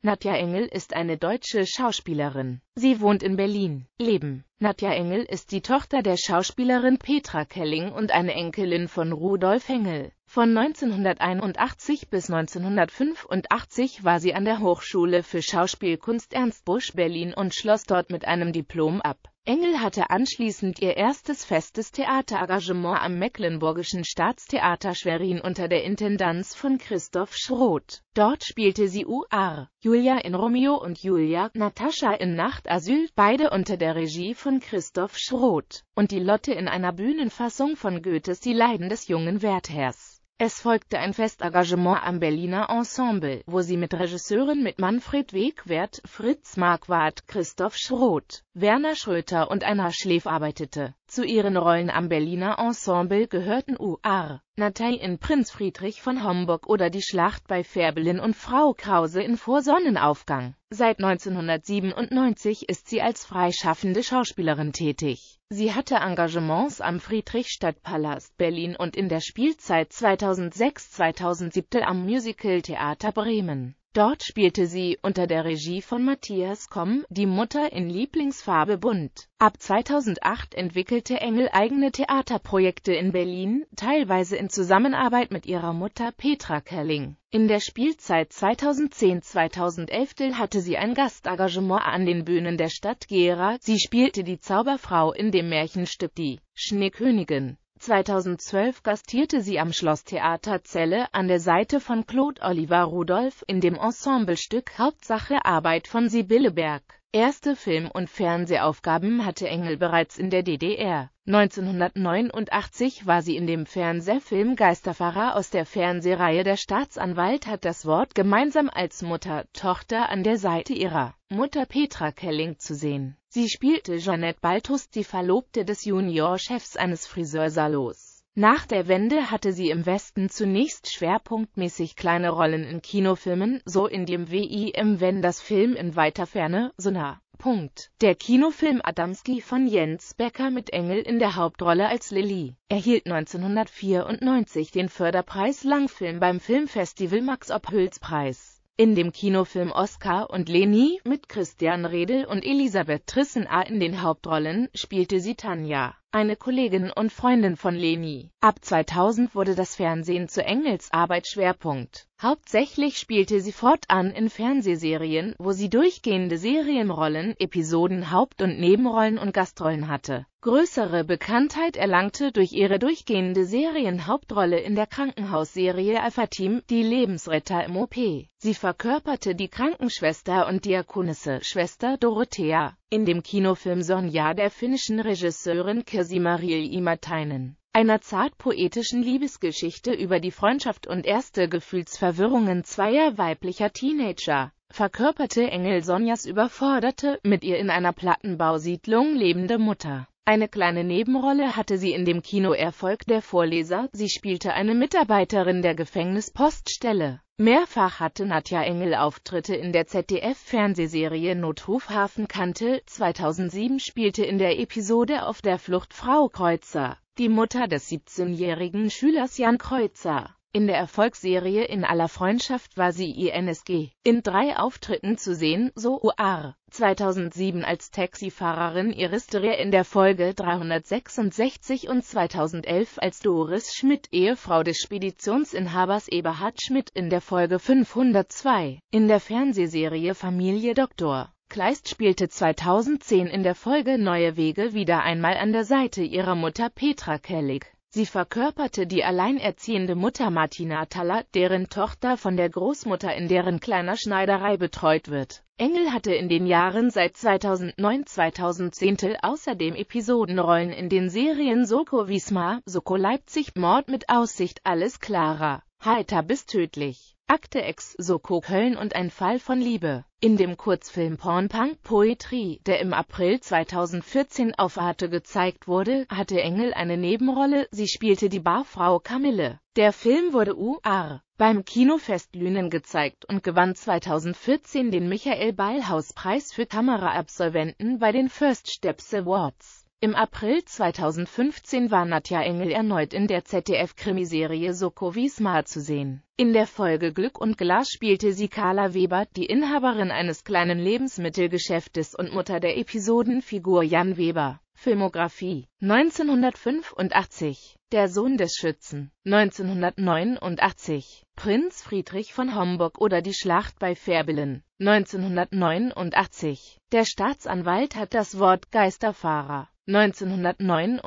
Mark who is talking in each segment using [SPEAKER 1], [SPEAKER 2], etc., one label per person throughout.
[SPEAKER 1] Nadja Engel ist eine deutsche Schauspielerin. Sie wohnt in Berlin. Leben Nadja Engel ist die Tochter der Schauspielerin Petra Kelling und eine Enkelin von Rudolf Engel. Von 1981 bis 1985 war sie an der Hochschule für Schauspielkunst Ernst Busch Berlin und schloss dort mit einem Diplom ab. Engel hatte anschließend ihr erstes festes Theaterengagement am Mecklenburgischen Staatstheater Schwerin unter der Intendanz von Christoph Schroth. Dort spielte sie U.R. Julia in Romeo und Julia, Natascha in Nachtasyl, beide unter der Regie von Christoph Schroth, und die Lotte in einer Bühnenfassung von Goethes Die Leiden des jungen Wertherrs. Es folgte ein Festengagement am Berliner Ensemble, wo sie mit Regisseuren mit Manfred Wegwert, Fritz Marquardt, Christoph Schroth, Werner Schröter und Anna Schläf arbeitete zu ihren Rollen am Berliner Ensemble gehörten U.R. Natei in Prinz Friedrich von Homburg oder die Schlacht bei Färbelin und Frau Krause in Vor Sonnenaufgang. Seit 1997 ist sie als freischaffende Schauspielerin tätig. Sie hatte Engagements am Friedrichstadtpalast Berlin und in der Spielzeit 2006-2007 am Musical Theater Bremen. Dort spielte sie unter der Regie von Matthias Komm die Mutter in Lieblingsfarbe bunt. Ab 2008 entwickelte Engel eigene Theaterprojekte in Berlin, teilweise in Zusammenarbeit mit ihrer Mutter Petra Kelling. In der Spielzeit 2010-2011 hatte sie ein Gastengagement an den Bühnen der Stadt Gera, sie spielte die Zauberfrau in dem Märchenstück Die Schneekönigin. 2012 gastierte sie am Schlosstheater Celle an der Seite von Claude Oliver Rudolph in dem Ensemblestück Hauptsache Arbeit von Sibylle Berg. Erste Film- und Fernsehaufgaben hatte Engel bereits in der DDR. 1989 war sie in dem Fernsehfilm Geisterfahrer aus der Fernsehreihe Der Staatsanwalt hat das Wort gemeinsam als Mutter-Tochter an der Seite ihrer Mutter Petra Kelling zu sehen Sie spielte Jeanette Baltus, die Verlobte des Juniorchefs eines Friseursalos. Nach der Wende hatte sie im Westen zunächst schwerpunktmäßig kleine Rollen in Kinofilmen, so in dem WIM Wenn das Film in weiter Ferne, so nah. Punkt. Der Kinofilm Adamski von Jens Becker mit Engel in der Hauptrolle als Lilly erhielt 1994 den Förderpreis Langfilm beim Filmfestival Max-Ophüls-Preis in dem Kinofilm Oscar und Leni mit Christian Redel und Elisabeth Trissen A. In den Hauptrollen spielte sie Tanja eine Kollegin und Freundin von Leni. Ab 2000 wurde das Fernsehen zu Engels Arbeit Schwerpunkt. Hauptsächlich spielte sie fortan in Fernsehserien, wo sie durchgehende Serienrollen, Episoden, Haupt- und Nebenrollen und Gastrollen hatte. Größere Bekanntheit erlangte durch ihre durchgehende Serienhauptrolle in der Krankenhausserie Alpha Team, die Lebensretter im OP. Sie verkörperte die Krankenschwester und Diakonisse Schwester Dorothea in dem Kinofilm Sonja der finnischen Regisseurin Kirsi Käsimariel Imatainen, einer zart poetischen Liebesgeschichte über die Freundschaft und erste Gefühlsverwirrungen zweier weiblicher Teenager, verkörperte Engel Sonjas überforderte, mit ihr in einer Plattenbausiedlung lebende Mutter. Eine kleine Nebenrolle hatte sie in dem Kinoerfolg Der Vorleser, sie spielte eine Mitarbeiterin der Gefängnispoststelle. Mehrfach hatte Nadja Engel Auftritte in der ZDF-Fernsehserie Notruf Hafenkante, 2007 spielte in der Episode Auf der Flucht Frau Kreuzer, die Mutter des 17-jährigen Schülers Jan Kreuzer. In der Erfolgsserie In aller Freundschaft war sie INSG in drei Auftritten zu sehen, so UR. 2007 als Taxifahrerin Iris Dreher in der Folge 366 und 2011 als Doris Schmidt, Ehefrau des Speditionsinhabers Eberhard Schmidt in der Folge 502. In der Fernsehserie Familie Dr. Kleist spielte 2010 in der Folge Neue Wege wieder einmal an der Seite ihrer Mutter Petra Kellig. Sie verkörperte die alleinerziehende Mutter Martina Taller, deren Tochter von der Großmutter in deren kleiner Schneiderei betreut wird. Engel hatte in den Jahren seit 2009-2010 außerdem Episodenrollen in den Serien Soko Wismar, Soko Leipzig, Mord mit Aussicht, Alles klarer, Heiter bis tödlich. Akte Ex Soko Köln und ein Fall von Liebe. In dem Kurzfilm Pornpunk Poetry, der im April 2014 auf Arte gezeigt wurde, hatte Engel eine Nebenrolle, sie spielte die Barfrau Camille. Der Film wurde UR beim Kinofest Lünen gezeigt und gewann 2014 den Michael Ballhaus Preis für Kameraabsolventen bei den First Steps Awards. Im April 2015 war Nadja Engel erneut in der ZDF-Krimiserie Soko Wismar zu sehen. In der Folge Glück und Glas spielte sie Carla Weber, die Inhaberin eines kleinen Lebensmittelgeschäftes und Mutter der Episodenfigur Jan Weber. Filmografie 1985 Der Sohn des Schützen 1989 Prinz Friedrich von Homburg oder die Schlacht bei Färbelen 1989 Der Staatsanwalt hat das Wort Geisterfahrer 1989,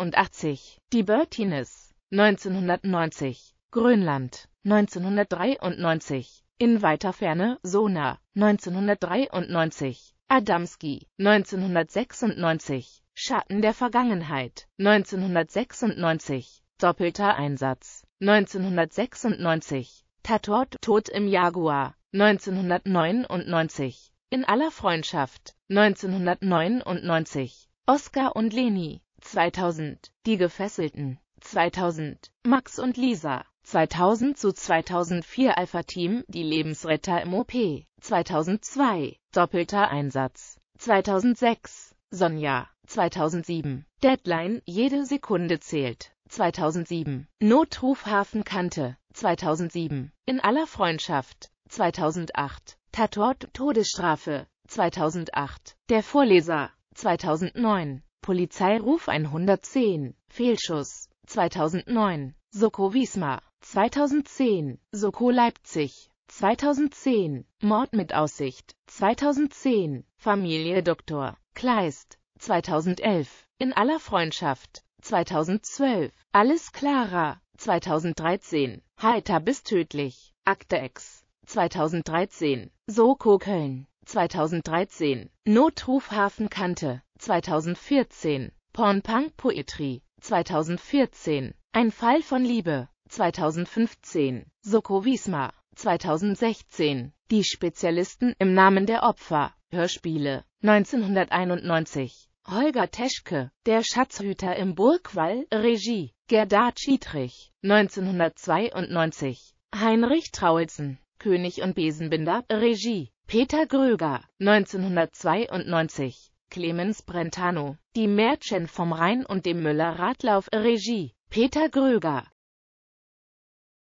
[SPEAKER 1] die Bertines, 1990, Grönland, 1993, in weiter Ferne, Sona, 1993, Adamski, 1996, Schatten der Vergangenheit, 1996, Doppelter Einsatz, 1996, Tatort Tod im Jaguar, 1999, In aller Freundschaft, 1999, Oskar und Leni, 2000, Die Gefesselten, 2000, Max und Lisa, 2000 zu 2004 Alpha Team, Die Lebensretter im OP, 2002, Doppelter Einsatz, 2006, Sonja, 2007, Deadline, jede Sekunde zählt, 2007, Notruf Hafenkante, 2007, In aller Freundschaft, 2008, Tatort, Todesstrafe, 2008, Der Vorleser, 2009, Polizeiruf 110, Fehlschuss, 2009, Soko Wismar, 2010, Soko Leipzig, 2010, Mord mit Aussicht, 2010, Familie Dr. Kleist, 2011, In aller Freundschaft, 2012, Alles klarer, 2013, Heiter bis tödlich, Akte X, 2013, Soko Köln. 2013, Notruf Hafenkante, 2014, Punk Poetry, 2014, Ein Fall von Liebe, 2015, Soko Wiesma, 2016, Die Spezialisten im Namen der Opfer, Hörspiele, 1991, Holger Teschke, Der Schatzhüter im Burgwall, Regie, Gerda Schietrich, 1992, Heinrich Trauelsen, König und Besenbinder, Regie, Peter Gröger, 1992, Clemens Brentano, Die Märchen vom Rhein und dem Müller-Radlauf, Regie, Peter Gröger